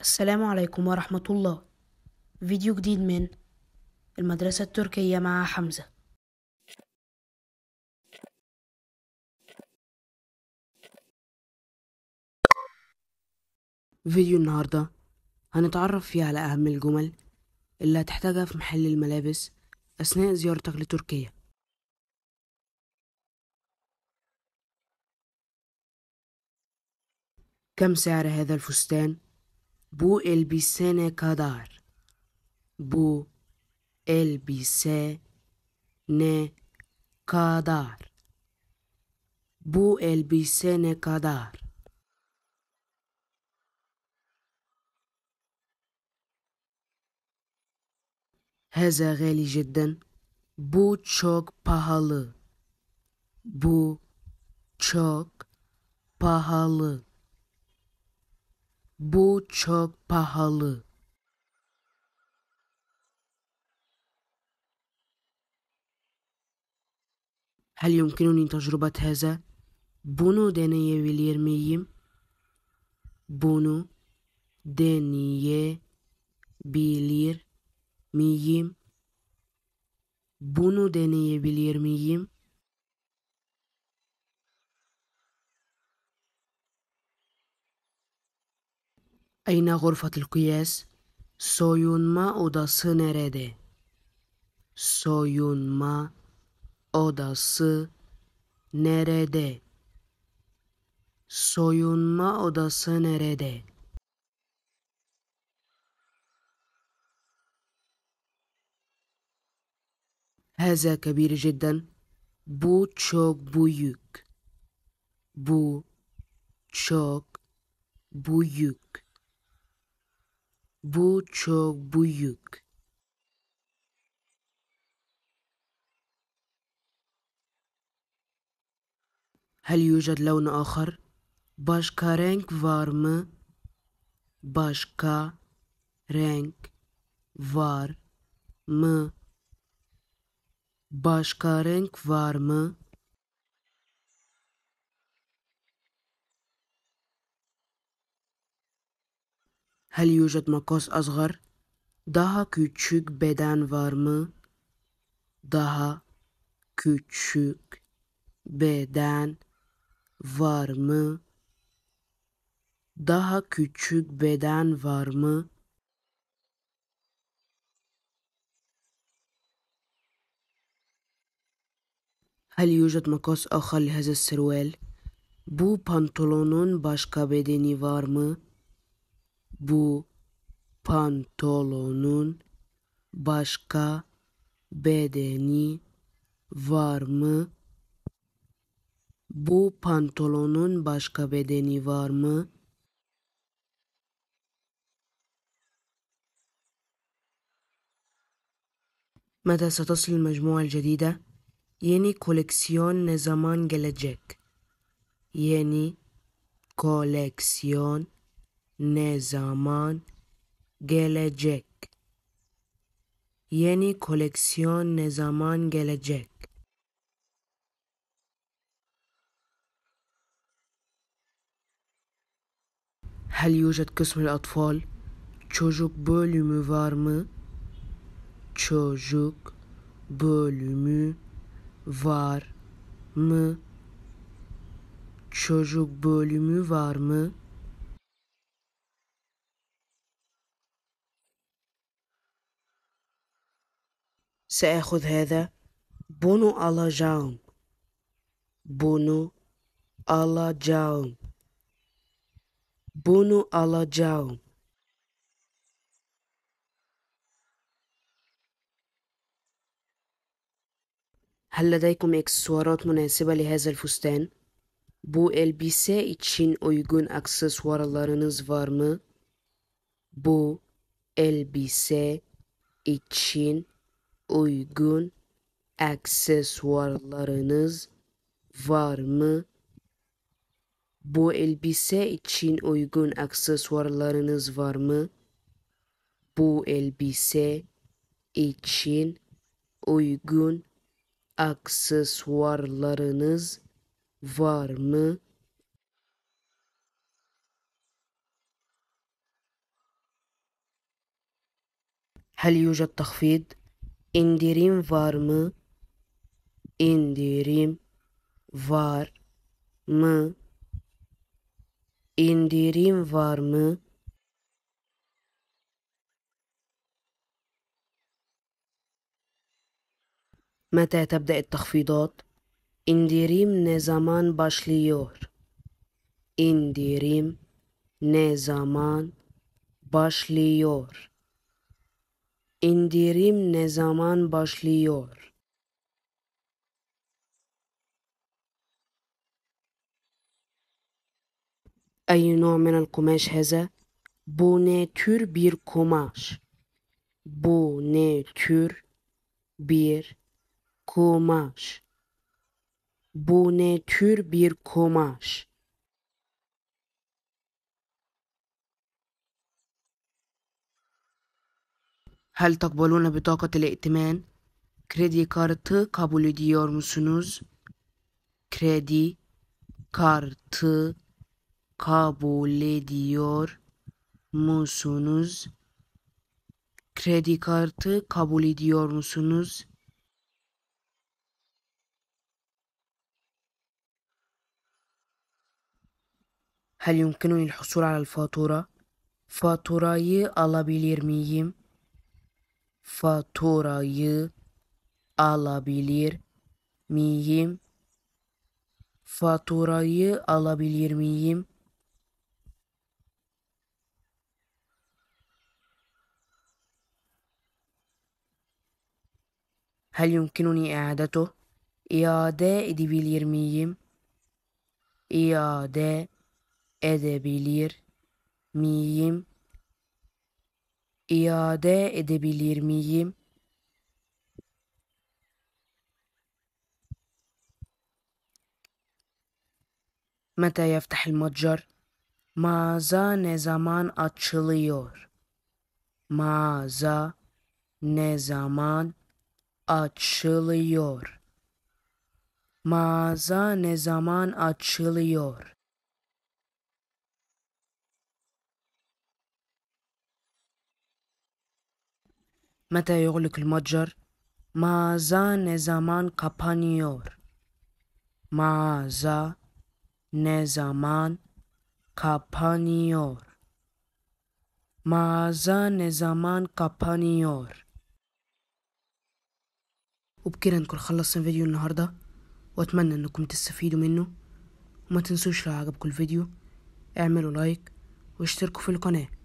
السلام عليكم ورحمة الله فيديو جديد من المدرسة التركية مع حمزة فيديو النهاردة هنتعرف فيه على أهم الجمل اللي هتحتاجها في محل الملابس أثناء زيارتك لتركيا كم سعر هذا الفستان؟ Bu elbise ne kadar? Bu elbise ne kadar? Bu elbise ne kadar? هذا غالي جدا Bu çok pahalı. Bu çok pahalı. Bu çok pahalı. هل يمكنني تجربة هذا؟ Bunu deneyebilir miyim? Bunu deneyebilir miyim? Bunu deneyebilir miyim? Ayna gurfetul kıyas? Soyunma odası nerede? Soyunma odası nerede? Soyunma odası nerede? Heze kebir cidden. Bu çok büyük. Bu çok büyük. Bu çok büyük. هل يوجد لون آخر؟ başka renk var mı? Başka renk var mı? Başka renk var mı? هل يوجد makas azgar Daha küçük beden var mı? Daha küçük beden var mı? Daha küçük beden var mı? هل يوجد makas آخر لهذا السروال؟ Bu pantolonun başka bedeni var mı? bu pantolonun başka bedeni var mı? Bu pantolonun başka bedeni var mı? متى ستصل المجموعة الجديدة؟ Yeni koleksiyon ne zaman gelecek? Yeni koleksiyon ne zaman gelecek? Yeni koleksiyon ne zaman gelecek? هل يوجد قسم الأطفال؟ Çocuk bölümü var mı? Çocuk bölümü var mı? Çocuk bölümü var mı? سآخذ هذا bunu alacağım. Bunu alacağım. Bunu alacağım. هل لديكم اكسسوارات مناسبة لهذا الفستان؟ Bu elbise için uygun aksesuarlarınız var mı? Bu elbise için uygun aksesuarlarınız var mı? Bu elbise için uygun aksesuarlarınız var mı? Bu elbise için uygun aksesuarlarınız var mı? هل يوجد تخفيض؟ İndirim var mı? İndirim var mı? İndirim var mı? متى تبدأ التخفيضات؟ İndirim ne zaman başlıyor? İndirim ne zaman başlıyor? İndirim ne zaman başlıyor? أي نوع من القماش هذا؟ Bu ne tür bir kumaş? Bu ne tür bir kumaş? Bu ne tür bir kumaş? Hel takbaluna bitakatel eğitimen? Kredi kartı kabul ediyor musunuz? Kredi kartı kabul ediyor musunuz? Kredi kartı kabul ediyor musunuz? هل يمكنني الحصول على الفاتورة؟ فاتورayı alabilir miyim? faturayı alabilir miyim? Faturayı alabilir miyim? هل يمكنني إعادته؟ إعادة edebilir miyim? İade edebilir miyim? iade edebilir miyim? متى يفتح المتجر؟ مağaza ne zaman açılıyor? Mağaza ne zaman açılıyor? Mağaza ne zaman açılıyor? متى يغلق المتجر؟ زا نزامان كابانيور زا نزامان كابانيور زا نزامان كابانيور وبكده نكون خلصنا فيديو النهاردة واتمنى انكم تستفيدوا منه وما تنسوش لو عجبكم الفيديو اعملوا لايك واشتركوا في القناه